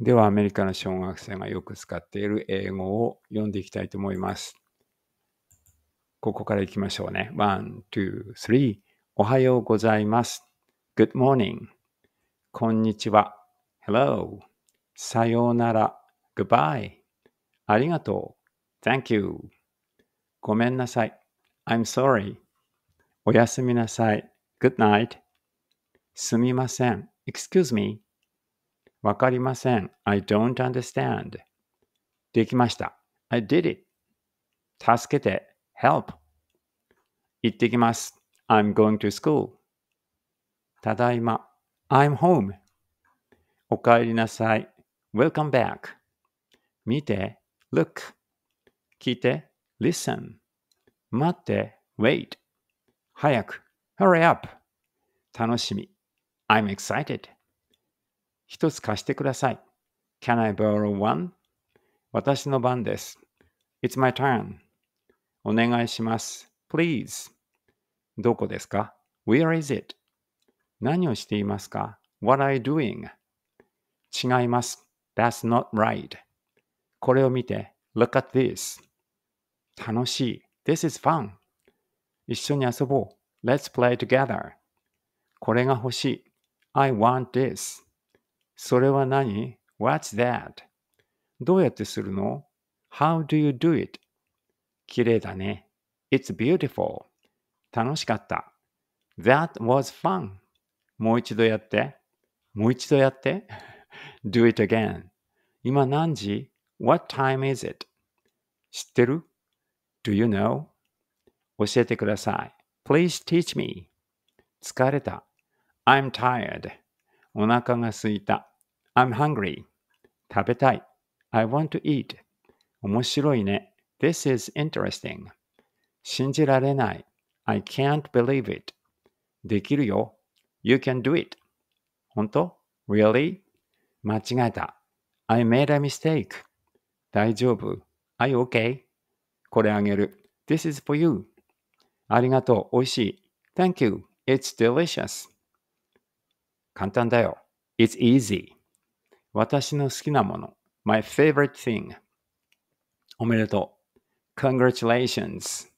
ではアメリカの小学生がよく使っている英語を読んでいきたいと思います。ここからいきましょうね。1、2、3。おはようございます。Good morning. こんにちは。Hello. さようなら。Goodbye. ありがとう。Thank you. ごめんなさい。I'm sorry. おやすみなさい。Good night. すみません。Excuse me. わかりません。I don't understand. できました。I did it. 助けて。help. 行ってきます。I'm going to school. ただいま。I'm home. おかえりなさい。Welcome back. 見て。look. 聞いて。listen. 待って。wait. 早く。hurry up. 楽しみ。I'm excited. 一つ貸してください。Can I borrow one? 私の番です。It's my turn. お願いします。Please. どこですか ?Where is it? 何をしていますか ?What are you doing? 違います。That's not right. これを見て。Look at this. 楽しい。This is fun. 一緒に遊ぼう。Let's play together. これが欲しい。I want this. それは何 ?What's that? どうやってするの ?How do you do it? 綺麗だね。It's beautiful. 楽しかった。That was fun. もう一度やって。もう一度やって。Do it again. 今何時 ?What time is it? 知ってる ?Do you know? 教えてください。Please teach me. 疲れた。I'm tired. お腹がすいた。I'm hungry. 食べたい。I want to eat. 面白いね。This is interesting. 信じられない。I can't believe it. できるよ。You can do it. 本当 ?Really? 間違えた。I made a mistake. 大丈夫。I okay? これあげる。This is for you. ありがとう。おいしい。Thank you. It's delicious. 簡単だよ。It's easy. 私の好きなもの。My favorite thing. おめでとう。Congratulations.